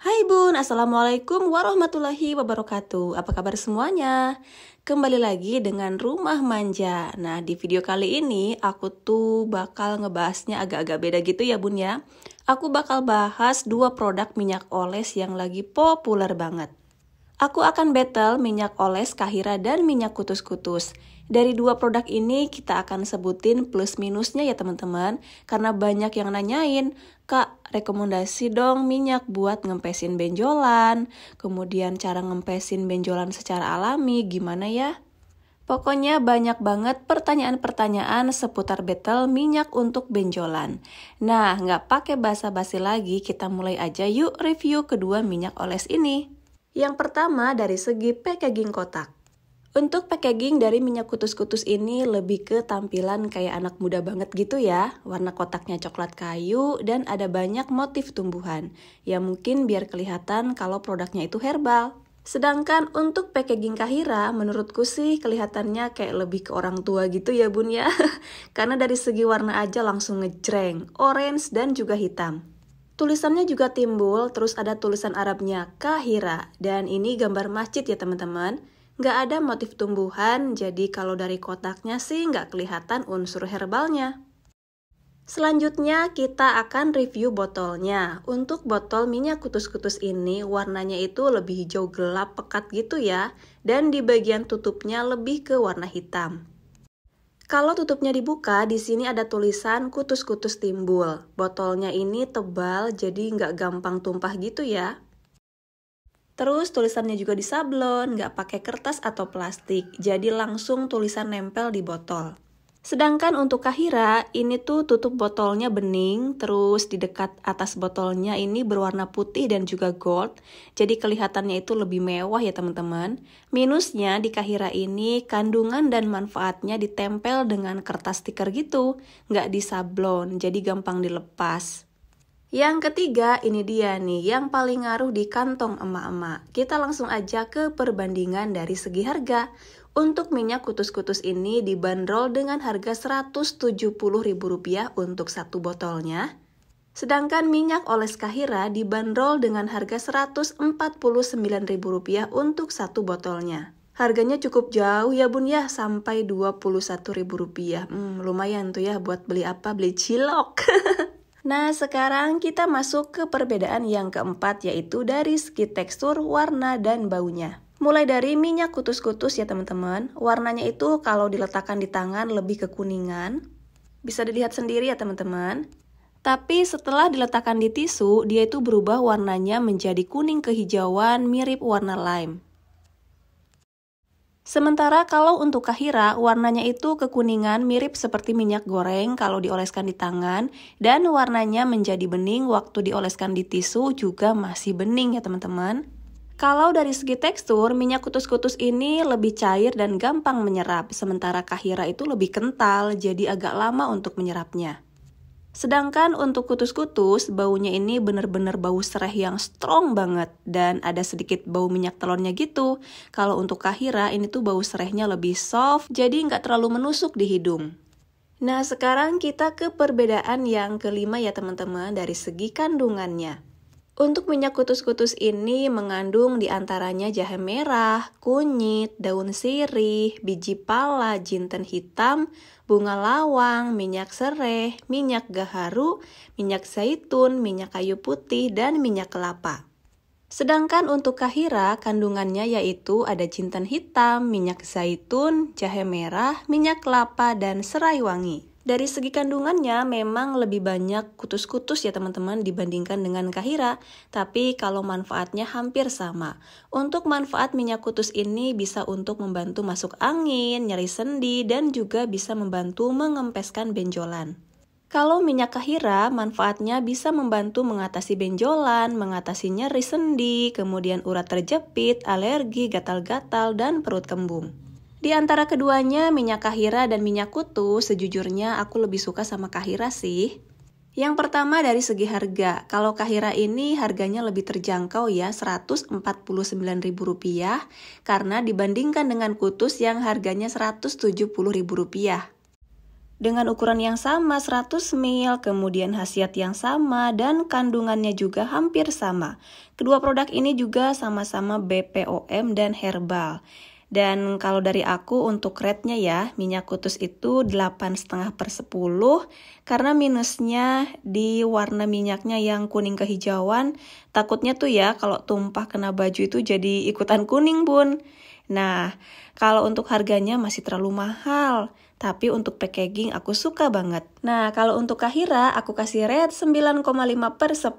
Hai Bun, Assalamualaikum warahmatullahi wabarakatuh Apa kabar semuanya? Kembali lagi dengan Rumah Manja Nah di video kali ini aku tuh bakal ngebahasnya agak-agak beda gitu ya Bun ya Aku bakal bahas dua produk minyak oles yang lagi populer banget Aku akan battle minyak oles kahira dan minyak kutus-kutus dari dua produk ini kita akan sebutin plus minusnya ya teman-teman, karena banyak yang nanyain, Kak, rekomendasi dong minyak buat ngempesin benjolan, kemudian cara ngempesin benjolan secara alami, gimana ya? Pokoknya banyak banget pertanyaan-pertanyaan seputar betel minyak untuk benjolan. Nah, nggak pakai basa-basi lagi, kita mulai aja yuk review kedua minyak oles ini. Yang pertama dari segi packaging kotak. Untuk packaging dari minyak kutus-kutus ini lebih ke tampilan kayak anak muda banget gitu ya. Warna kotaknya coklat kayu dan ada banyak motif tumbuhan. Ya mungkin biar kelihatan kalau produknya itu herbal. Sedangkan untuk packaging Kahira, menurutku sih kelihatannya kayak lebih ke orang tua gitu ya bun ya. Karena dari segi warna aja langsung ngejreng, orange dan juga hitam. Tulisannya juga timbul, terus ada tulisan Arabnya Kahira. Dan ini gambar masjid ya teman-teman nggak ada motif tumbuhan, jadi kalau dari kotaknya sih nggak kelihatan unsur herbalnya. Selanjutnya kita akan review botolnya. Untuk botol minyak kutus-kutus ini warnanya itu lebih hijau gelap pekat gitu ya dan di bagian tutupnya lebih ke warna hitam. Kalau tutupnya dibuka, di sini ada tulisan kutus-kutus timbul. Botolnya ini tebal jadi nggak gampang tumpah gitu ya. Terus tulisannya juga di sablon, nggak pakai kertas atau plastik, jadi langsung tulisan nempel di botol. Sedangkan untuk Kahira, ini tuh tutup botolnya bening, terus di dekat atas botolnya ini berwarna putih dan juga gold, jadi kelihatannya itu lebih mewah ya teman-teman. Minusnya di Kahira ini, kandungan dan manfaatnya ditempel dengan kertas stiker gitu, nggak di sablon, jadi gampang dilepas. Yang ketiga, ini dia nih yang paling ngaruh di kantong emak-emak. Kita langsung aja ke perbandingan dari segi harga. Untuk minyak kutus-kutus ini dibanderol dengan harga Rp170.000 untuk satu botolnya. Sedangkan minyak oles kahira dibanderol dengan harga Rp149.000 untuk satu botolnya. Harganya cukup jauh ya bun ya, sampai Rp21.000. Hmm, lumayan tuh ya buat beli apa? Beli cilok. Nah, sekarang kita masuk ke perbedaan yang keempat yaitu dari segi tekstur, warna, dan baunya. Mulai dari minyak kutus-kutus ya teman-teman. Warnanya itu kalau diletakkan di tangan lebih kekuningan. Bisa dilihat sendiri ya teman-teman. Tapi setelah diletakkan di tisu, dia itu berubah warnanya menjadi kuning kehijauan mirip warna lime. Sementara kalau untuk kahira, warnanya itu kekuningan mirip seperti minyak goreng kalau dioleskan di tangan dan warnanya menjadi bening waktu dioleskan di tisu juga masih bening ya teman-teman. Kalau dari segi tekstur, minyak kutus-kutus ini lebih cair dan gampang menyerap, sementara kahira itu lebih kental, jadi agak lama untuk menyerapnya. Sedangkan untuk kutus-kutus, baunya ini benar-benar bau serai yang strong banget dan ada sedikit bau minyak telurnya gitu. Kalau untuk kahira, ini tuh bau serainya lebih soft, jadi nggak terlalu menusuk di hidung. Nah, sekarang kita ke perbedaan yang kelima ya teman-teman dari segi kandungannya. Untuk minyak kutus-kutus ini mengandung diantaranya jahe merah, kunyit, daun sirih, biji pala, jinten hitam, bunga lawang, minyak serai, minyak gaharu, minyak zaitun, minyak kayu putih, dan minyak kelapa. Sedangkan untuk kahira, kandungannya yaitu ada jinten hitam, minyak zaitun, jahe merah, minyak kelapa, dan serai wangi. Dari segi kandungannya memang lebih banyak kutus-kutus ya teman-teman dibandingkan dengan kahira, tapi kalau manfaatnya hampir sama. Untuk manfaat minyak kutus ini bisa untuk membantu masuk angin, nyeri sendi, dan juga bisa membantu mengempeskan benjolan. Kalau minyak kahira, manfaatnya bisa membantu mengatasi benjolan, mengatasi nyeri sendi, kemudian urat terjepit, alergi, gatal-gatal, dan perut kembung. Di antara keduanya, minyak kahira dan minyak kutu, sejujurnya aku lebih suka sama kahira sih. Yang pertama dari segi harga, kalau kahira ini harganya lebih terjangkau ya Rp149.000 karena dibandingkan dengan kutus yang harganya Rp170.000. Dengan ukuran yang sama 100 mil, kemudian khasiat yang sama dan kandungannya juga hampir sama. Kedua produk ini juga sama-sama BPOM dan herbal. Dan kalau dari aku untuk rednya ya, minyak kutus itu 8,5 per 10 karena minusnya di warna minyaknya yang kuning kehijauan, takutnya tuh ya kalau tumpah kena baju itu jadi ikutan kuning bun. Nah, kalau untuk harganya masih terlalu mahal, tapi untuk packaging aku suka banget. Nah, kalau untuk Kahira aku kasih red 9,5 per 10.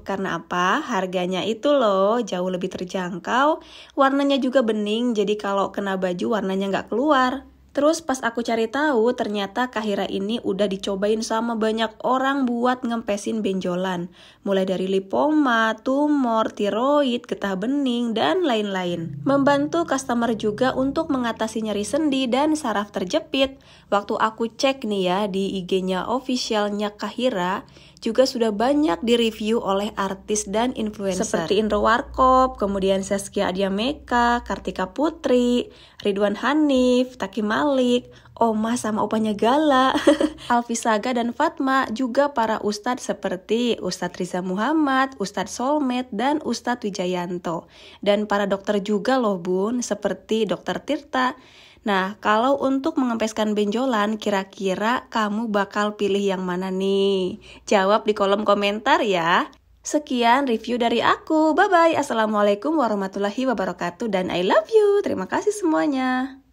Karena apa? Harganya itu loh jauh lebih terjangkau, warnanya juga bening, jadi kalau kena baju warnanya nggak keluar. Terus pas aku cari tahu, ternyata Kahira ini udah dicobain sama banyak orang buat ngempesin benjolan. Mulai dari lipoma, tumor, tiroid, getah bening, dan lain-lain. Membantu customer juga untuk mengatasi nyeri sendi dan saraf terjepit. Waktu aku cek nih ya di IG-nya officialnya Kahira, juga sudah banyak direview oleh artis dan influencer seperti Indro Warkop, kemudian Saskia Adiameka, Kartika Putri, Ridwan Hanif, Taki Malik, Oma sama opanya Gala, Alfi Saga dan Fatma, juga para ustadz seperti Ustadz Riza Muhammad, Ustadz Solmed, dan Ustadz Wijayanto. Dan para dokter juga loh bun, seperti dokter Tirta, Nah, kalau untuk mengempeskan benjolan, kira-kira kamu bakal pilih yang mana nih? Jawab di kolom komentar ya. Sekian review dari aku. Bye bye. Assalamualaikum warahmatullahi wabarakatuh, dan I love you. Terima kasih semuanya.